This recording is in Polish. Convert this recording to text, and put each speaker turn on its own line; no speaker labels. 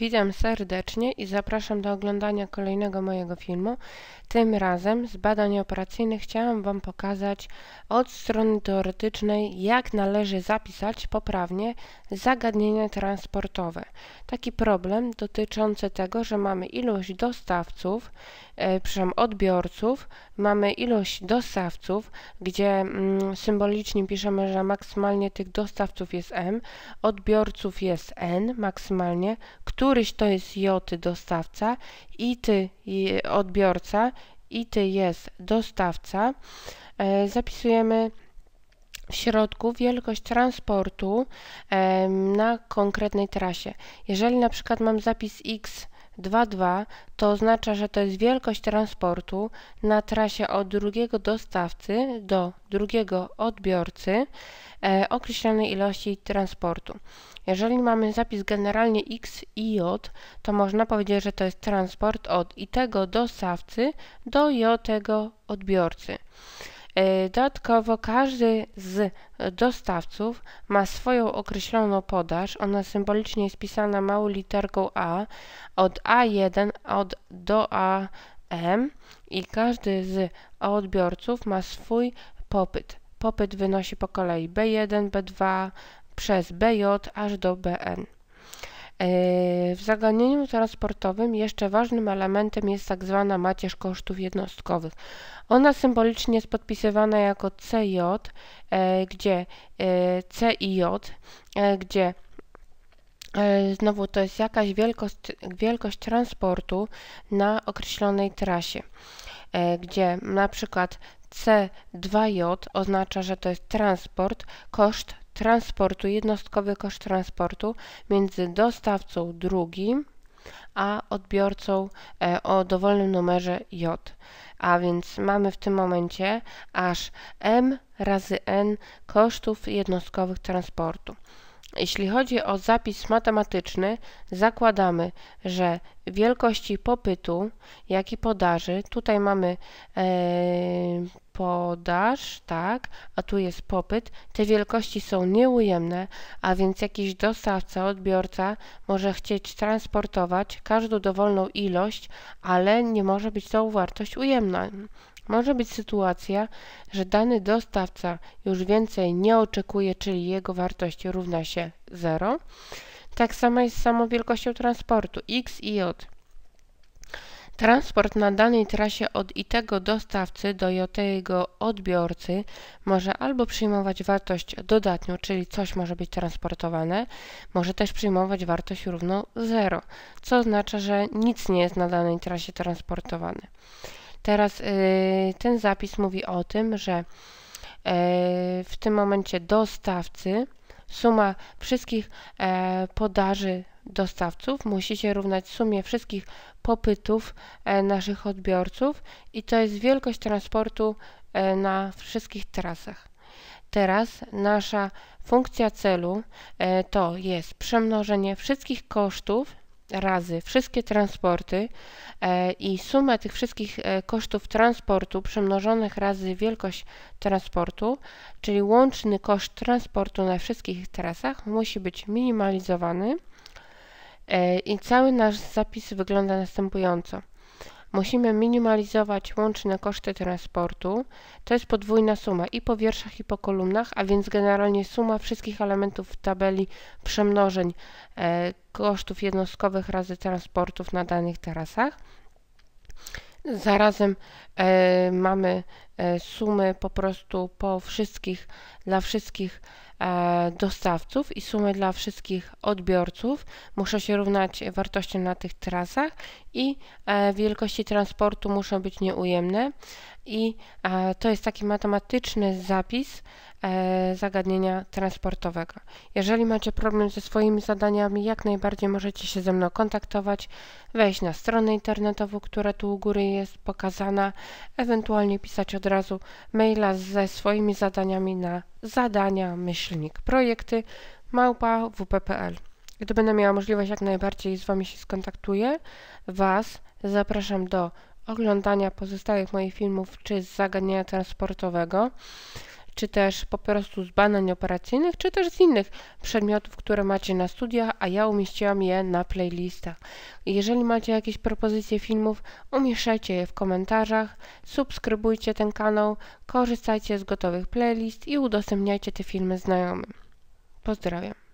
Witam serdecznie i zapraszam do oglądania kolejnego mojego filmu. Tym razem z badań operacyjnych chciałam Wam pokazać od strony teoretycznej, jak należy zapisać poprawnie zagadnienie transportowe. Taki problem dotyczący tego, że mamy ilość dostawców, e, przepraszam, odbiorców, mamy ilość dostawców, gdzie mm, symbolicznie piszemy, że maksymalnie tych dostawców jest M, odbiorców jest N maksymalnie, który któryś to jest J dostawca, i ty odbiorca, i ty jest dostawca. E, zapisujemy w środku wielkość transportu na konkretnej trasie. Jeżeli na przykład mam zapis X 2.2 to oznacza, że to jest wielkość transportu na trasie od drugiego dostawcy do drugiego odbiorcy e, określonej ilości transportu. Jeżeli mamy zapis generalnie x i j, to można powiedzieć, że to jest transport od i tego dostawcy do i tego odbiorcy. E, dodatkowo każdy z dostawców ma swoją określoną podaż. Ona symbolicznie jest pisana małą literką A od A1 od, do AM i każdy z odbiorców ma swój popyt. Popyt wynosi po kolei B1, B2 przez BJ aż do BN. E, w zagadnieniu transportowym jeszcze ważnym elementem jest tak zwana macierz kosztów jednostkowych. Ona symbolicznie jest podpisywana jako CJ, e, gdzie e, CIJ, gdzie znowu to jest jakaś wielkość, wielkość transportu na określonej trasie, gdzie na przykład C2J oznacza, że to jest transport, koszt transportu, jednostkowy koszt transportu między dostawcą drugim a odbiorcą e, o dowolnym numerze J. A więc mamy w tym momencie aż m razy n kosztów jednostkowych transportu. Jeśli chodzi o zapis matematyczny, zakładamy, że wielkości popytu, jak i podaży, tutaj mamy e, podaż, tak, a tu jest popyt, te wielkości są nieujemne, a więc jakiś dostawca, odbiorca może chcieć transportować każdą dowolną ilość, ale nie może być to wartość ujemna. Może być sytuacja, że dany dostawca już więcej nie oczekuje, czyli jego wartość równa się 0. Tak samo jest z samą wielkością transportu x i j. Transport na danej trasie od i tego dostawcy do i tego odbiorcy może albo przyjmować wartość dodatnią, czyli coś może być transportowane, może też przyjmować wartość równą 0, co oznacza, że nic nie jest na danej trasie transportowane. Teraz y, ten zapis mówi o tym, że y, w tym momencie dostawcy suma wszystkich e, podaży dostawców musi się równać sumie wszystkich popytów e, naszych odbiorców i to jest wielkość transportu e, na wszystkich trasach. Teraz nasza funkcja celu to jest przemnożenie wszystkich kosztów razy wszystkie transporty e, i suma tych wszystkich e, kosztów transportu przemnożonych razy wielkość transportu, czyli łączny koszt transportu na wszystkich trasach musi być minimalizowany e, i cały nasz zapis wygląda następująco musimy minimalizować łączne koszty transportu. To jest podwójna suma i po wierszach i po kolumnach, a więc generalnie suma wszystkich elementów w tabeli przemnożeń e, kosztów jednostkowych razy transportów na danych tarasach. Zarazem e, mamy e, sumy po prostu po wszystkich, dla wszystkich e, dostawców i sumy dla wszystkich odbiorców. muszą się równać wartością na tych trasach i e, wielkości transportu muszą być nieujemne. I e, to jest taki matematyczny zapis E, zagadnienia transportowego. Jeżeli macie problem ze swoimi zadaniami, jak najbardziej możecie się ze mną kontaktować, wejść na stronę internetową, która tu u góry jest pokazana, ewentualnie pisać od razu maila ze swoimi zadaniami na zadania myślnik projekty małpa Gdy będę miała możliwość, jak najbardziej z Wami się skontaktuję. Was zapraszam do oglądania pozostałych moich filmów czy zagadnienia transportowego czy też po prostu z badań operacyjnych, czy też z innych przedmiotów, które macie na studiach, a ja umieściłam je na playlistach. Jeżeli macie jakieś propozycje filmów, umieszczajcie je w komentarzach, subskrybujcie ten kanał, korzystajcie z gotowych playlist i udostępniajcie te filmy znajomym. Pozdrawiam.